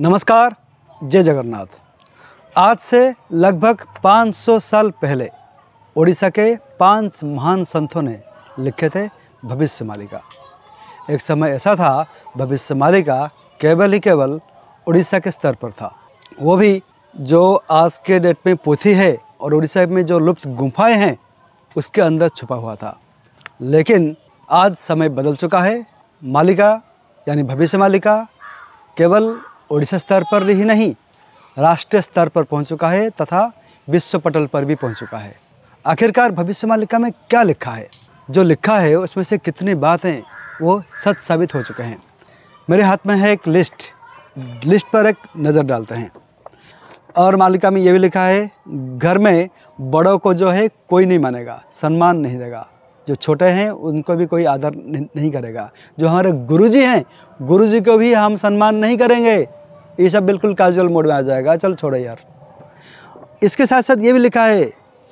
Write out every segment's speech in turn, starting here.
नमस्कार जय जगन्नाथ आज से लगभग 500 साल पहले ओडिशा के पांच महान संतों ने लिखे थे भविष्य मालिका एक समय ऐसा था भविष्य मालिका केवल ही केवल उड़ीसा के स्तर पर था वो भी जो आज के डेट में पोथी है और उड़ीसा में जो लुप्त गुफाएं हैं उसके अंदर छुपा हुआ था लेकिन आज समय बदल चुका है मालिका यानी भविष्य मालिका केवल ओडिशा स्तर पर ही नहीं राष्ट्रीय स्तर पर पहुंच चुका है तथा विश्व पटल पर भी पहुंच चुका है आखिरकार भविष्य मालिका में क्या लिखा है जो लिखा है उसमें से कितनी बातें वो सच साबित हो चुके हैं मेरे हाथ में है एक लिस्ट लिस्ट पर एक नज़र डालते हैं और मालिका में ये भी लिखा है घर में बड़ों को जो है कोई नहीं मानेगा सम्मान नहीं देगा जो छोटे हैं उनको भी कोई आदर नहीं करेगा जो हमारे गुरुजी हैं गुरुजी को भी हम सम्मान नहीं करेंगे ये सब बिल्कुल कैजुअल मोड में आ जाएगा चल छोड़ो यार इसके साथ साथ ये भी लिखा है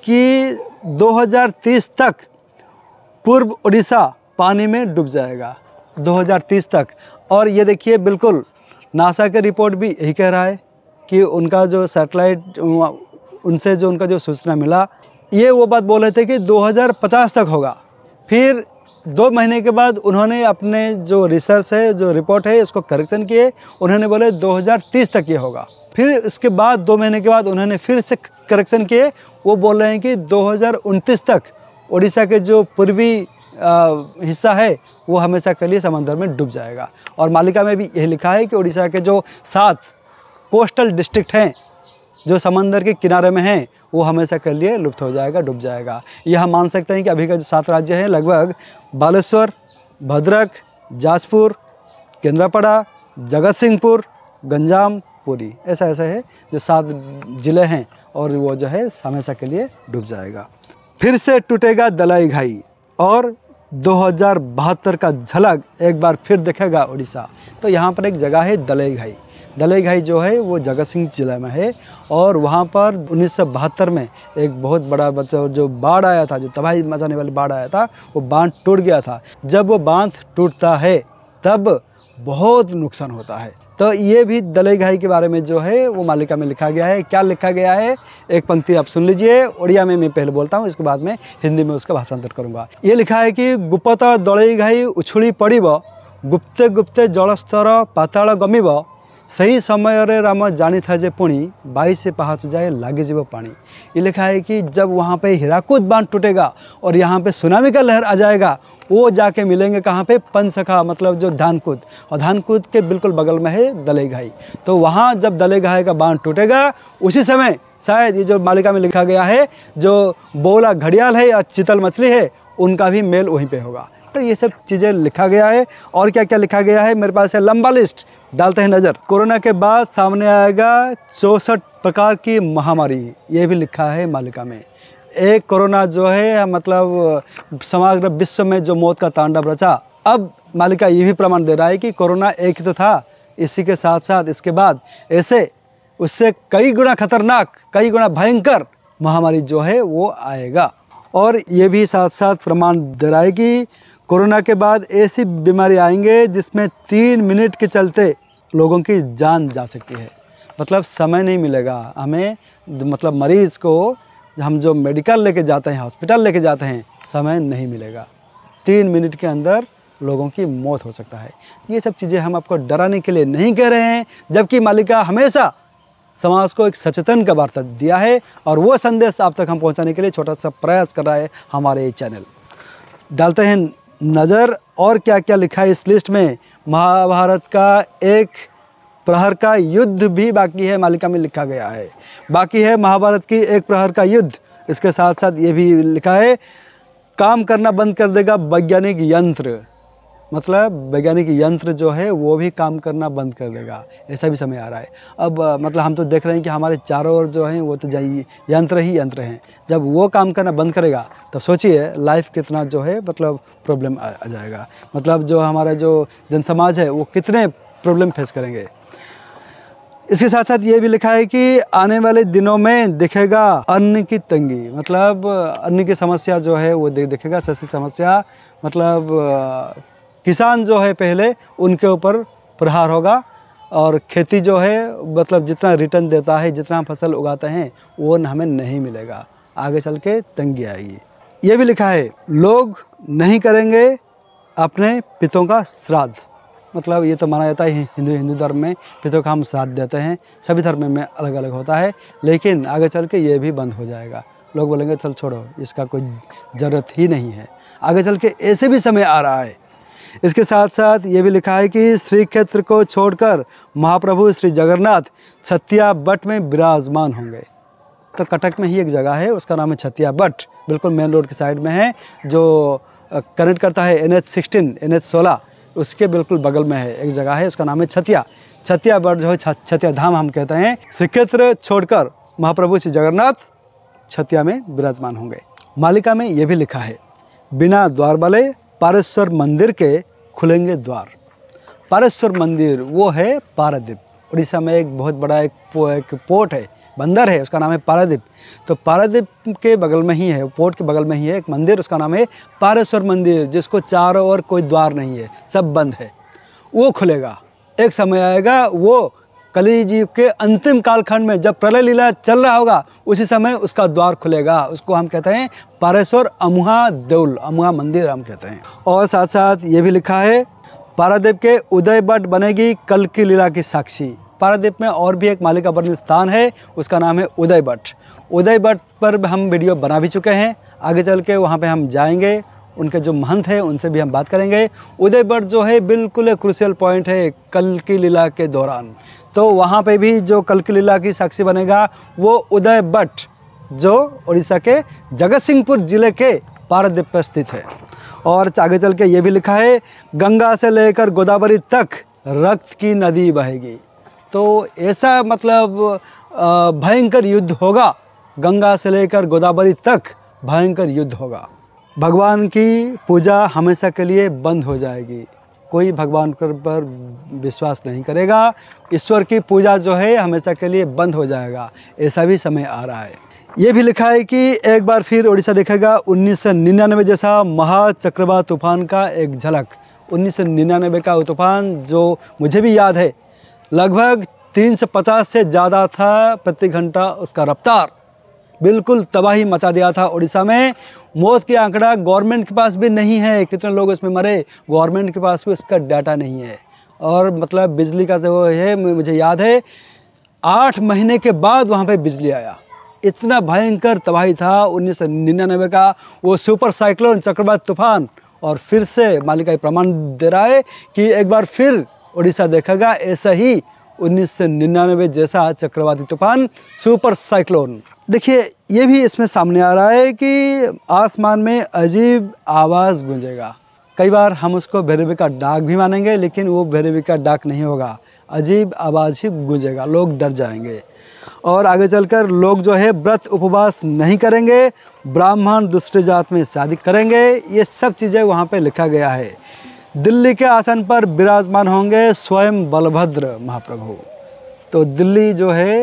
कि 2030 तक पूर्व उड़ीसा पानी में डूब जाएगा 2030 तक और ये देखिए बिल्कुल नासा के रिपोर्ट भी यही कह रहा है कि उनका जो सैटेलाइट उनसे जो उनका जो सूचना मिला ये वो बात बोल रहे थे कि 2050 तक होगा फिर दो महीने के बाद उन्होंने अपने जो रिसर्च है जो रिपोर्ट है इसको करेक्शन किए उन्होंने बोले 2030 तक ये होगा फिर इसके बाद दो महीने के बाद उन्होंने फिर से करेक्शन किए वो बोल रहे हैं कि दो तक उड़ीसा के जो पूर्वी हिस्सा है वो हमेशा के लिए समंदर में डूब जाएगा और मालिका में भी यह लिखा है कि उड़ीसा के जो सात कोस्टल डिस्ट्रिक्ट हैं जो समंदर के किनारे में है वो हमेशा के लिए लुप्त हो जाएगा डूब जाएगा यह मान सकते हैं कि अभी का जो सात राज्य हैं लगभग बालेश्वर भद्रक जाजपुर केंद्रापड़ा जगत सिंहपुर गंजाम पूरी ऐसा ऐसा है जो सात ज़िले हैं और वो जो है हमेशा के लिए डूब जाएगा फिर से टूटेगा दलाई घाई और दो का झलक एक बार फिर देखेगा उड़ीसा तो यहाँ पर एक जगह है दलाई घाई दलई घाई जो है वो जगत सिंह जिला में है और वहाँ पर उन्नीस में एक बहुत बड़ा बच्चा जो बाढ़ आया था जो तबाही मचाने वाली बाढ़ आया था वो बांध टूट गया था जब वो बांध टूटता है तब बहुत नुकसान होता है तो ये भी दलई घाई के बारे में जो है वो मालिका में लिखा गया है क्या लिखा गया है एक पंक्ति आप सुन लीजिए उड़िया में मैं पहले बोलता हूँ इसके बाद में हिंदी में उसका भाषांतर करूँगा ये लिखा है कि गुप्त दलई घाई उछुड़ी पड़ब गुप्ते गुप्ते जलस्तर पाताल गमीब समय ସମୟରେ राम जानी था जे पुणी बाईस पहाच जाए लागे जीव पानी ये लिखा है कि जब वहाँ पे हिराकूद बांध टूटेगा और यहाँ पे सुनामी का लहर आ जाएगा वो जाके मिलेंगे कहाँ पे पनसखा मतलब जो धानकूद और धानकूद के बिल्कुल बगल में है दलेघाई तो वहाँ जब दलेघाई का बांध टूटेगा उसी समय शायद ये जो मालिका में लिखा गया है जो बोला घड़ियाल है या चितल मछली है उनका भी मेल वहीं पे होगा तो ये सब चीज़ें लिखा गया है और क्या क्या लिखा गया है मेरे पास है लंबा लिस्ट डालते हैं नज़र कोरोना के बाद सामने आएगा चौंसठ प्रकार की महामारी ये भी लिखा है मालिका में एक कोरोना जो है मतलब समग्र विश्व में जो मौत का तांडव रचा अब मालिका ये भी प्रमाण दे रहा है कि कोरोना एक ही तो था इसी के साथ साथ इसके बाद ऐसे उससे कई गुना खतरनाक कई गुना भयंकर महामारी जो है वो आएगा और ये भी साथ साथ प्रमाण दे रहा है कि कोरोना के बाद ऐसी बीमारी आएंगे जिसमें तीन मिनट के चलते लोगों की जान जा सकती है मतलब समय नहीं मिलेगा हमें मतलब मरीज़ को हम जो मेडिकल लेके जाते हैं हॉस्पिटल लेके जाते हैं समय नहीं मिलेगा तीन मिनट के अंदर लोगों की मौत हो सकता है ये सब चीज़ें हम आपको डराने के लिए नहीं कह रहे हैं जबकि मालिका हमेशा समाज को एक सचेतन का वार्ता दिया है और वो संदेश आप तक हम पहुंचाने के लिए छोटा सा प्रयास कर रहा है हमारे ये चैनल डालते हैं नज़र और क्या क्या लिखा है इस लिस्ट में महाभारत का एक प्रहर का युद्ध भी बाकी है मालिका में लिखा गया है बाकी है महाभारत की एक प्रहर का युद्ध इसके साथ साथ ये भी लिखा है काम करना बंद कर देगा वैज्ञानिक यंत्र मतलब वैज्ञानिक यंत्र जो है वो भी काम करना बंद कर देगा ऐसा भी समय आ रहा है अब मतलब हम तो देख रहे हैं कि हमारे चारों ओर जो हैं वो तो यंत्र ही यंत्र हैं जब वो काम करना बंद करेगा तब सोचिए लाइफ कितना जो है मतलब प्रॉब्लम आ जाएगा मतलब जो हमारा जो जन समाज है वो कितने प्रॉब्लम फेस करेंगे इसके साथ साथ ये भी लिखा है कि आने वाले दिनों में दिखेगा अन्न की तंगी मतलब अन्न की समस्या जो है वो देखेगा सबसे समस्या मतलब किसान जो है पहले उनके ऊपर प्रहार होगा और खेती जो है मतलब जितना रिटर्न देता है जितना फसल उगाते हैं वो हमें नहीं मिलेगा आगे चल के तंगी आएगी ये भी लिखा है लोग नहीं करेंगे अपने पितों का श्राद्ध मतलब ये तो माना जाता है हिंदू हिंदू धर्म में पितों का हम श्राद्ध देते हैं सभी धर्म में अलग अलग होता है लेकिन आगे चल के ये भी बंद हो जाएगा लोग बोलेंगे चल छोड़ो इसका कोई ज़रूरत ही नहीं है आगे चल के ऐसे भी समय आ रहा है इसके साथ साथ ये भी लिखा है कि श्री क्षेत्र को छोड़कर महाप्रभु श्री जगन्नाथ छतिया बट में विराजमान होंगे तो कटक में ही एक जगह है उसका नाम है छतिया बट बिल्कुल मेन रोड के साइड में है जो कनेक्ट करता है N H sixteen N H सोलह उसके बिल्कुल बगल में है एक जगह है उसका नाम है छतिया छतिया बट जो है छतिया धाम हम कहते हैं श्री क्षेत्र छोड़कर महाप्रभु श्री जगन्नाथ छतिया में विराजमान होंगे मालिका में ये भी लिखा है बिना द्वार वाले पारेश्वर मंदिर के खुलेंगे द्वार पारेश्वर मंदिर वो है पारादीप उड़ीसा में एक बहुत बड़ा एक, पो, एक पोर्ट है बंदर है उसका नाम है पारादीप तो पारादीप के बगल में ही है पोर्ट के बगल में ही है एक मंदिर उसका नाम है पारेश्वर मंदिर जिसको चारों ओर कोई द्वार नहीं है सब बंद है वो खुलेगा एक समय आएगा वो कली जी के अंतिम कालखंड में जब प्रलय लीला चल रहा होगा उसी समय उसका द्वार खुलेगा उसको हम कहते हैं पारेश्वर अमुहा देउल अमुहा मंदिर हम कहते हैं और साथ साथ ये भी लिखा है पारादीप के उदय बट बनेगी कल की लीला की साक्षी पारादीप में और भी एक मालिका वर्णित स्थान है उसका नाम है उदय बट उदय बट पर हम वीडियो बना भी चुके हैं आगे चल के वहाँ पर हम जाएंगे उनके जो महंत हैं उनसे भी हम बात करेंगे उदय भट्ट जो है बिल्कुल क्रुशियल पॉइंट है कल की लीला के दौरान तो वहाँ पे भी जो कल की लीला की साक्षी बनेगा वो उदय भट्ट जो उड़ीसा के जगत सिंहपुर जिले के पारद्वीप पर स्थित है और आगे चल के ये भी लिखा है गंगा से लेकर गोदावरी तक रक्त की नदी बहेगी तो ऐसा मतलब भयंकर युद्ध होगा गंगा से लेकर गोदावरी तक भयंकर युद्ध होगा भगवान की पूजा हमेशा के लिए बंद हो जाएगी कोई भगवान पर विश्वास नहीं करेगा ईश्वर की पूजा जो है हमेशा के लिए बंद हो जाएगा ऐसा भी समय आ रहा है ये भी लिखा है कि एक बार फिर उड़ीसा देखेगा उन्नीस सौ निन्यानवे जैसा महाचक्रवात तूफान का एक झलक उन्नीस सौ निन्यानवे का तूफान जो मुझे भी याद है लगभग 350 से ज़्यादा था प्रति घंटा उसका रफ्तार बिल्कुल तबाही मचा दिया था उड़ीसा में मौत के आंकड़ा गवर्नमेंट के पास भी नहीं है कितने लोग इसमें मरे गवर्नमेंट के पास भी उसका डाटा नहीं है और मतलब बिजली का जो है मुझे याद है आठ महीने के बाद वहाँ पर बिजली आया इतना भयंकर तबाही था उन्नीस सौ निन्यानवे का वो सुपर साइक्लोन चक्रवात तूफान और फिर से मालिका प्रमाण दे रहा है कि एक बार फिर उड़ीसा देखेगा ऐसा ही उन्नीस जैसा चक्रवाती तूफान सुपर साइक्लोन देखिए ये भी इसमें सामने आ रहा है कि आसमान में अजीब आवाज़ गूंजेगा कई बार हम उसको भैरवी का डाक भी मानेंगे लेकिन वो भैरवी का डाक नहीं होगा अजीब आवाज़ ही गूंजेगा लोग डर जाएंगे और आगे चलकर लोग जो है व्रत उपवास नहीं करेंगे ब्राह्मण दूसरे जात में शादी करेंगे ये सब चीज़ें वहाँ पे लिखा गया है दिल्ली के आसन पर विराजमान होंगे स्वयं बलभद्र महाप्रभु तो दिल्ली जो है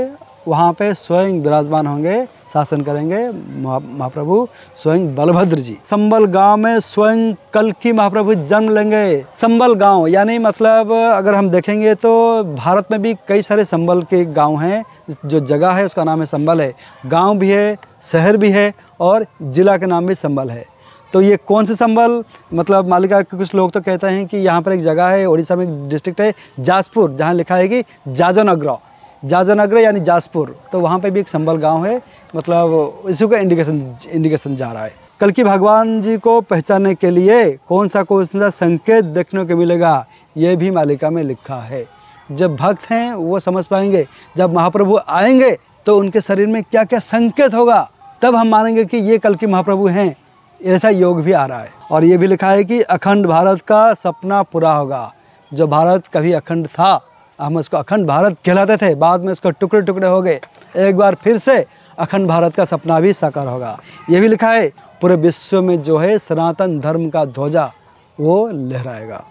वहाँ पे स्वयं विराजमान होंगे शासन करेंगे महाप्रभु स्वयं बलभद्र जी संबल गांव में स्वयं कल की महाप्रभु जन्म लेंगे संबल गांव यानी मतलब अगर हम देखेंगे तो भारत में भी कई सारे संबल के गांव हैं जो जगह है उसका नाम है संबल है गांव भी है शहर भी है और ज़िला के नाम भी संबल है तो ये कौन से संबल मतलब मालिका के कुछ लोग तो कहते हैं कि यहाँ पर एक जगह है उड़ीसा में एक डिस्ट्रिक्ट है जाजपुर जहाँ लिखा है कि जाजनग्र जाजनग्र यानी जाजपुर तो वहाँ पे भी एक संबल गांव है मतलब इसी का इंडिकेशन इंडिकेशन जा रहा है कल की भगवान जी को पहचानने के लिए कौन सा कौन सा संकेत देखने को मिलेगा ये भी मालिका में लिखा है जब भक्त हैं वो समझ पाएंगे जब महाप्रभु आएंगे तो उनके शरीर में क्या क्या संकेत होगा तब हम मानेंगे कि ये कल के महाप्रभु हैं ऐसा योग भी आ रहा है और ये भी लिखा है कि अखंड भारत का सपना पूरा होगा जो भारत कभी अखंड था हम उसको अखंड भारत कहलाते थे बाद में उसको टुकड़े टुकड़े हो गए एक बार फिर से अखंड भारत का सपना भी साकार होगा ये भी लिखा है पूरे विश्व में जो है सनातन धर्म का ध्वजा वो लहराएगा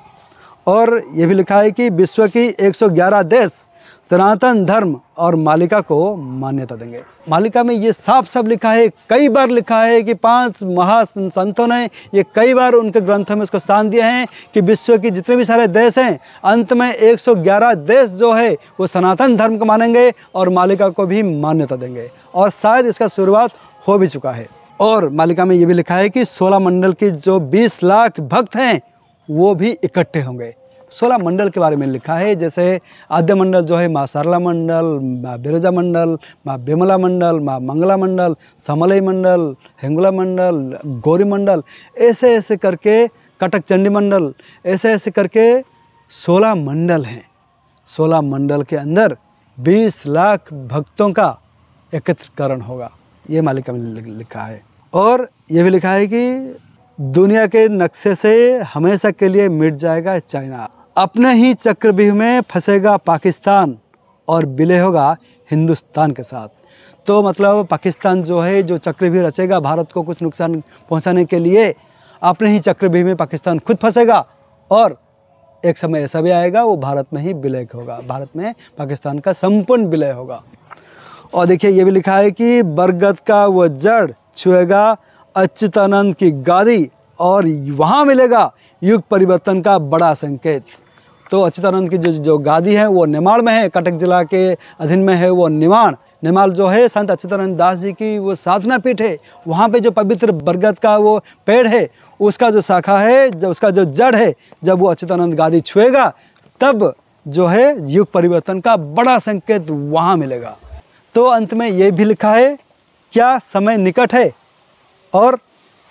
और ये भी लिखा है कि विश्व की 111 देश सनातन धर्म और मालिका को मान्यता देंगे मालिका में ये साफ साफ लिखा है कई बार लिखा है कि पांच महासंतों ने ये कई बार उनके ग्रंथों में इसको स्थान दिया है कि विश्व के जितने भी सारे देश हैं अंत में 111 देश जो है वो सनातन धर्म को मानेंगे और मालिका को भी मान्यता देंगे और शायद इसका शुरुआत हो भी चुका है और मालिका में ये भी लिखा है कि सोलह मंडल के जो बीस लाख भक्त हैं वो भी इकट्ठे होंगे सोलह मंडल के बारे में लिखा है जैसे आद्य मंडल जो है माँ सरला मंडल माँ बिरजा मंडल माँ बेमला मंडल माँ मंगला मंडल समलई मंडल हेंगुला मंडल गौरी मंडल ऐसे ऐसे करके कटक चंडी मंडल ऐसे ऐसे करके सोलह मंडल हैं सोलह मंडल के अंदर बीस लाख भक्तों का एकत्रीकरण होगा ये मालिका में लिखा है और ये भी लिखा है कि दुनिया के नक्शे से हमेशा के लिए मिट जाएगा चाइना अपने ही चक्रव्यूह में फंसेगा पाकिस्तान और विलय होगा हिंदुस्तान के साथ तो मतलब पाकिस्तान जो है जो चक्रव्यूह रचेगा भारत को कुछ नुकसान पहुंचाने के लिए अपने ही चक्रव्यूह में पाकिस्तान खुद फंसेगा और एक समय ऐसा भी आएगा वो भारत में ही विलय होगा भारत में पाकिस्तान का संपूर्ण विलय होगा और देखिए ये भी लिखा है कि बरगद का वह जड़ छुएगा अच्युतानंद की गादी और वहाँ मिलेगा युग परिवर्तन का बड़ा संकेत तो अच्युतानंद की जो जो गादी है वो निमाड़ में है कटक जिला के अधीन में है वो निमाड़ निमाल जो है संत अच्युतानंद दास जी की वो साधना पीठ है वहाँ पे जो पवित्र बरगद का वो पेड़ है उसका जो शाखा है जो उसका जो जड़ है जब वो अच्युतानंद गादी छुएगा तब जो है युग परिवर्तन का बड़ा संकेत वहाँ मिलेगा तो अंत में ये भी लिखा है क्या समय निकट है और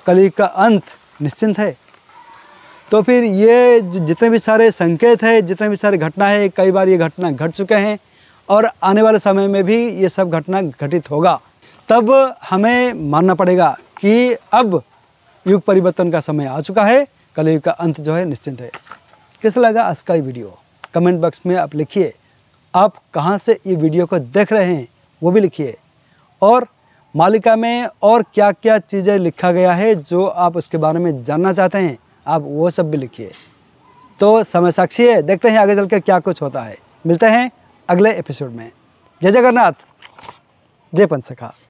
कली का अंत निश्चिंत है तो फिर ये जितने भी सारे संकेत है जितने भी सारे घटना है कई बार ये घटना घट चुके हैं और आने वाले समय में भी ये सब घटना घटित होगा तब हमें मानना पड़ेगा कि अब युग परिवर्तन का समय आ चुका है कलयुग का अंत जो है निश्चिंत है कैसा लगा आज का ये वीडियो कमेंट बॉक्स में आप लिखिए आप कहाँ से ये वीडियो को देख रहे हैं वो भी लिखिए और मालिका में और क्या क्या चीज़ें लिखा गया है जो आप उसके बारे में जानना चाहते हैं आप वो सब भी लिखिए तो समय साक्षी है देखते हैं आगे चल कर क्या कुछ होता है मिलते हैं अगले एपिसोड में जय जगन्नाथ जय पंसखा